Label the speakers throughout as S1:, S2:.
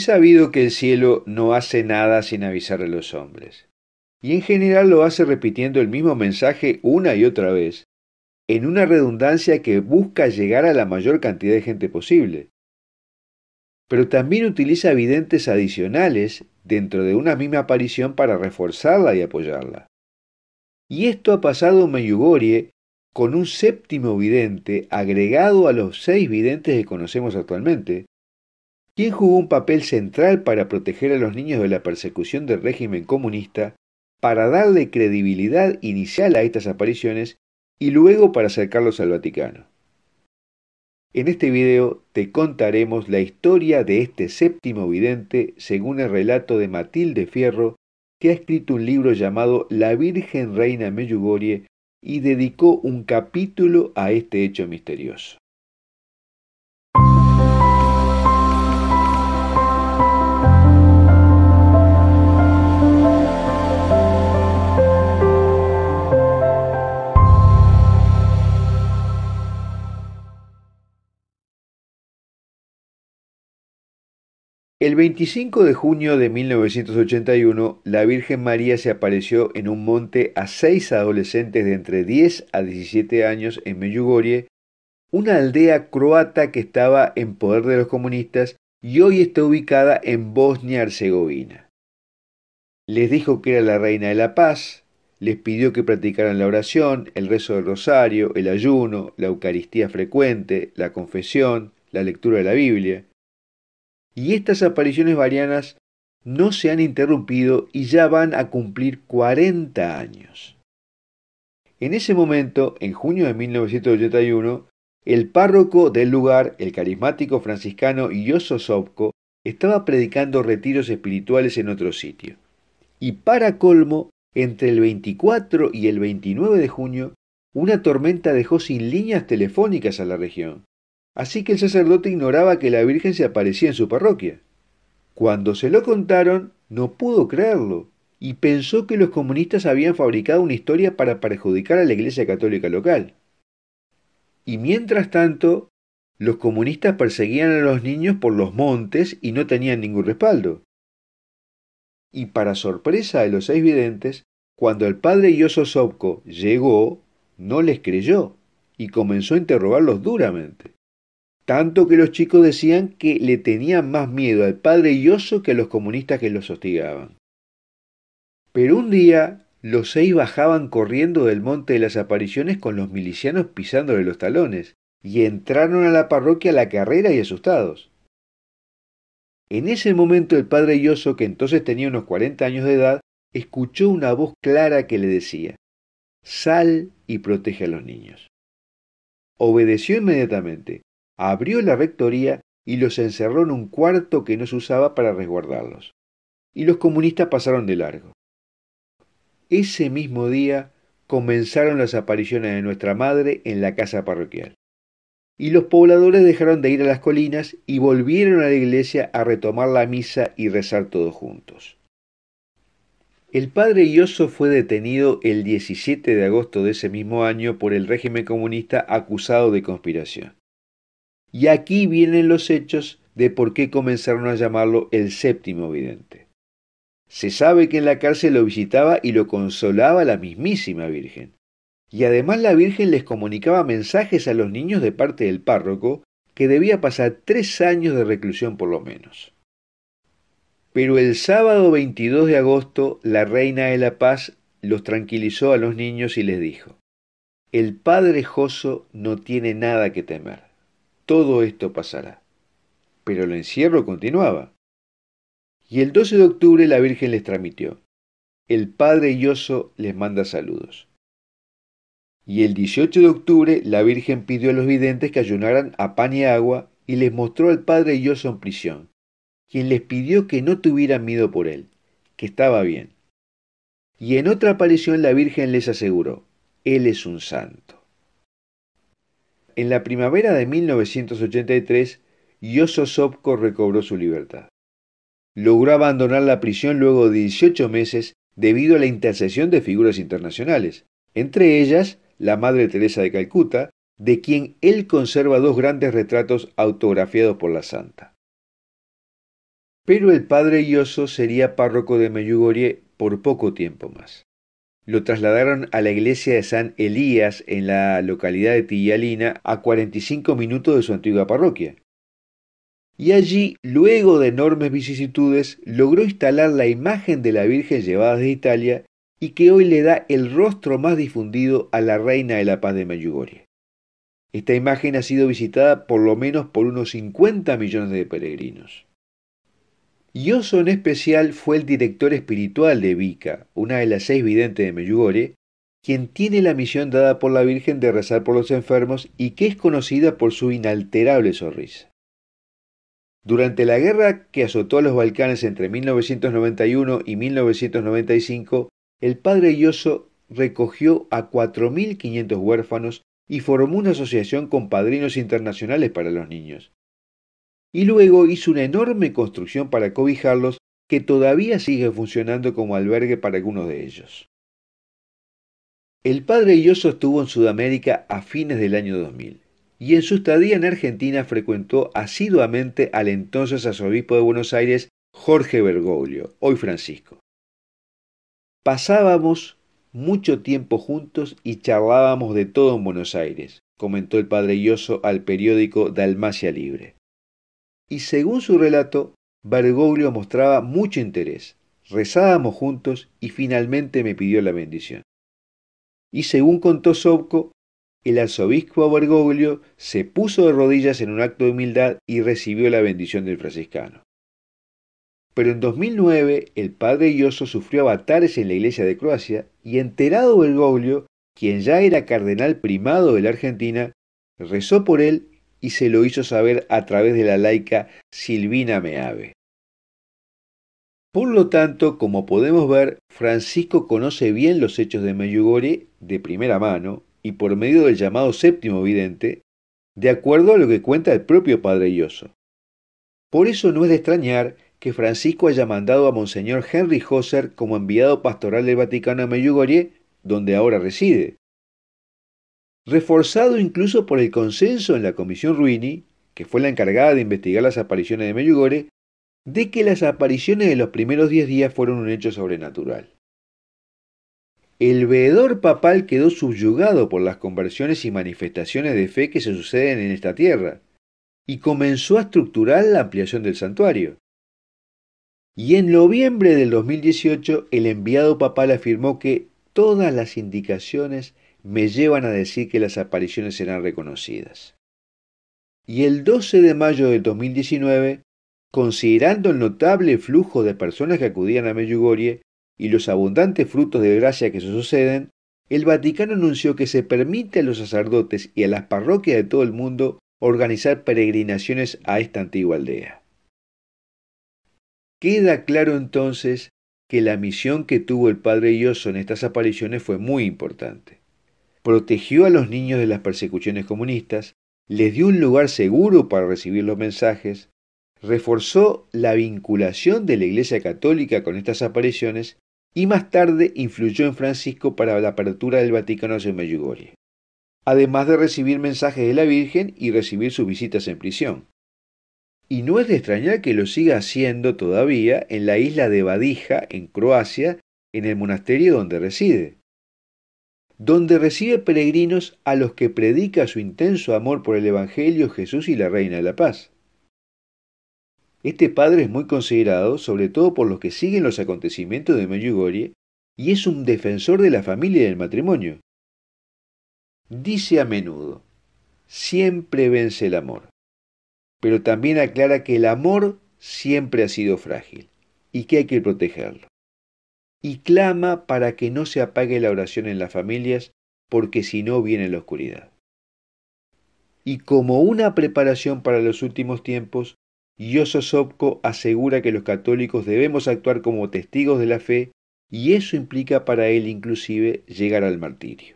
S1: sabido que el cielo no hace nada sin avisar a los hombres, y en general lo hace repitiendo el mismo mensaje una y otra vez, en una redundancia que busca llegar a la mayor cantidad de gente posible. Pero también utiliza videntes adicionales dentro de una misma aparición para reforzarla y apoyarla. Y esto ha pasado en Meyugorie con un séptimo vidente agregado a los seis videntes que conocemos actualmente, quien jugó un papel central para proteger a los niños de la persecución del régimen comunista, para darle credibilidad inicial a estas apariciones y luego para acercarlos al Vaticano. En este video te contaremos la historia de este séptimo vidente según el relato de Matilde Fierro, que ha escrito un libro llamado La Virgen Reina Meyugorie y dedicó un capítulo a este hecho misterioso. El 25 de junio de 1981, la Virgen María se apareció en un monte a seis adolescentes de entre 10 a 17 años en Meyugorie, una aldea croata que estaba en poder de los comunistas y hoy está ubicada en Bosnia-Herzegovina. Les dijo que era la reina de la paz, les pidió que practicaran la oración, el rezo del rosario, el ayuno, la Eucaristía frecuente, la confesión, la lectura de la Biblia y estas apariciones varianas no se han interrumpido y ya van a cumplir 40 años. En ese momento, en junio de 1981, el párroco del lugar, el carismático franciscano Yoso Sopko, estaba predicando retiros espirituales en otro sitio. Y para colmo, entre el 24 y el 29 de junio, una tormenta dejó sin líneas telefónicas a la región. Así que el sacerdote ignoraba que la Virgen se aparecía en su parroquia. Cuando se lo contaron, no pudo creerlo y pensó que los comunistas habían fabricado una historia para perjudicar a la Iglesia Católica local. Y mientras tanto, los comunistas perseguían a los niños por los montes y no tenían ningún respaldo. Y para sorpresa de los seis videntes, cuando el padre Yososovko llegó, no les creyó y comenzó a interrogarlos duramente tanto que los chicos decían que le tenían más miedo al padre Yoso que a los comunistas que los hostigaban. Pero un día los seis bajaban corriendo del monte de las apariciones con los milicianos pisándole los talones, y entraron a la parroquia a la carrera y asustados. En ese momento el padre Yoso, que entonces tenía unos cuarenta años de edad, escuchó una voz clara que le decía Sal y protege a los niños. Obedeció inmediatamente, abrió la rectoría y los encerró en un cuarto que no se usaba para resguardarlos. Y los comunistas pasaron de largo. Ese mismo día comenzaron las apariciones de nuestra madre en la casa parroquial. Y los pobladores dejaron de ir a las colinas y volvieron a la iglesia a retomar la misa y rezar todos juntos. El padre Ioso fue detenido el 17 de agosto de ese mismo año por el régimen comunista acusado de conspiración. Y aquí vienen los hechos de por qué comenzaron a llamarlo el séptimo vidente. Se sabe que en la cárcel lo visitaba y lo consolaba la mismísima Virgen. Y además la Virgen les comunicaba mensajes a los niños de parte del párroco que debía pasar tres años de reclusión por lo menos. Pero el sábado 22 de agosto la Reina de la Paz los tranquilizó a los niños y les dijo, el Padre Joso no tiene nada que temer todo esto pasará. Pero el encierro continuaba. Y el 12 de octubre la Virgen les transmitió. El Padre Yoso les manda saludos. Y el 18 de octubre la Virgen pidió a los videntes que ayunaran a pan y agua y les mostró al Padre Ioso en prisión, quien les pidió que no tuvieran miedo por él, que estaba bien. Y en otra aparición la Virgen les aseguró, Él es un santo. En la primavera de 1983, Yoso Sopko recobró su libertad. Logró abandonar la prisión luego de 18 meses debido a la intercesión de figuras internacionales, entre ellas la Madre Teresa de Calcuta, de quien él conserva dos grandes retratos autografiados por la santa. Pero el padre Yoso sería párroco de Meyugorie por poco tiempo más lo trasladaron a la iglesia de San Elías en la localidad de Tillalina, a 45 minutos de su antigua parroquia. Y allí, luego de enormes vicisitudes, logró instalar la imagen de la Virgen llevada de Italia y que hoy le da el rostro más difundido a la Reina de la Paz de Mayugoria. Esta imagen ha sido visitada por lo menos por unos 50 millones de peregrinos. Yoso en especial fue el director espiritual de Vika, una de las seis videntes de Meyugore, quien tiene la misión dada por la Virgen de rezar por los enfermos y que es conocida por su inalterable sonrisa. Durante la guerra que azotó a los Balcanes entre 1991 y 1995, el padre Yoso recogió a 4.500 huérfanos y formó una asociación con padrinos internacionales para los niños, y luego hizo una enorme construcción para cobijarlos que todavía sigue funcionando como albergue para algunos de ellos. El padre Illoso estuvo en Sudamérica a fines del año 2000 y en su estadía en Argentina frecuentó asiduamente al entonces arzobispo de Buenos Aires Jorge Bergoglio, hoy Francisco. Pasábamos mucho tiempo juntos y charlábamos de todo en Buenos Aires, comentó el padre Ioso al periódico Dalmacia Libre y según su relato, Bergoglio mostraba mucho interés. Rezábamos juntos y finalmente me pidió la bendición. Y según contó Sobco, el arzobispo Bergoglio se puso de rodillas en un acto de humildad y recibió la bendición del franciscano. Pero en 2009 el padre Ioso sufrió avatares en la iglesia de Croacia y enterado Bergoglio, quien ya era cardenal primado de la Argentina, rezó por él y se lo hizo saber a través de la laica Silvina Meave. Por lo tanto, como podemos ver, Francisco conoce bien los hechos de Meyugore de primera mano y por medio del llamado séptimo vidente, de acuerdo a lo que cuenta el propio padre Ioso. Por eso no es de extrañar que Francisco haya mandado a Monseñor Henry Hosser como enviado pastoral del Vaticano a Meyugore, donde ahora reside, reforzado incluso por el consenso en la Comisión Ruini, que fue la encargada de investigar las apariciones de Meyugore, de que las apariciones de los primeros diez días fueron un hecho sobrenatural. El veedor papal quedó subyugado por las conversiones y manifestaciones de fe que se suceden en esta tierra, y comenzó a estructurar la ampliación del santuario. Y en noviembre del 2018 el enviado papal afirmó que todas las indicaciones me llevan a decir que las apariciones serán reconocidas. Y el 12 de mayo de 2019, considerando el notable flujo de personas que acudían a Meyugorie y los abundantes frutos de gracia que se suceden, el Vaticano anunció que se permite a los sacerdotes y a las parroquias de todo el mundo organizar peregrinaciones a esta antigua aldea. Queda claro entonces que la misión que tuvo el padre Ioso en estas apariciones fue muy importante protegió a los niños de las persecuciones comunistas, les dio un lugar seguro para recibir los mensajes, reforzó la vinculación de la Iglesia Católica con estas apariciones y más tarde influyó en Francisco para la apertura del Vaticano hacia Medjugorje, además de recibir mensajes de la Virgen y recibir sus visitas en prisión. Y no es de extrañar que lo siga haciendo todavía en la isla de Badija, en Croacia, en el monasterio donde reside donde recibe peregrinos a los que predica su intenso amor por el Evangelio, Jesús y la Reina de la Paz. Este padre es muy considerado, sobre todo por los que siguen los acontecimientos de meyugorie y es un defensor de la familia y del matrimonio. Dice a menudo, siempre vence el amor, pero también aclara que el amor siempre ha sido frágil y que hay que protegerlo y clama para que no se apague la oración en las familias, porque si no viene la oscuridad. Y como una preparación para los últimos tiempos, Yoso asegura que los católicos debemos actuar como testigos de la fe y eso implica para él inclusive llegar al martirio.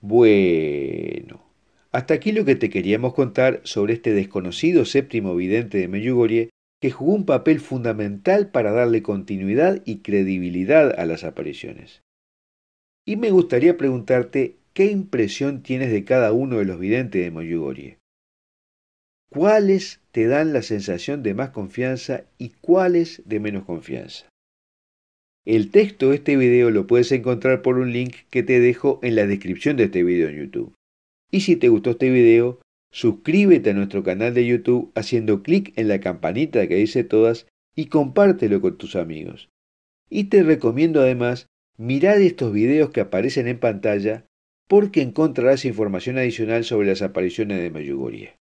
S1: Bueno, hasta aquí lo que te queríamos contar sobre este desconocido séptimo vidente de Meyugorie que jugó un papel fundamental para darle continuidad y credibilidad a las apariciones. Y me gustaría preguntarte qué impresión tienes de cada uno de los videntes de Moyugorie. ¿Cuáles te dan la sensación de más confianza y cuáles de menos confianza? El texto de este video lo puedes encontrar por un link que te dejo en la descripción de este video en YouTube. Y si te gustó este video, Suscríbete a nuestro canal de YouTube haciendo clic en la campanita que dice todas y compártelo con tus amigos. Y te recomiendo además mirar estos videos que aparecen en pantalla porque encontrarás información adicional sobre las apariciones de Mayugoria.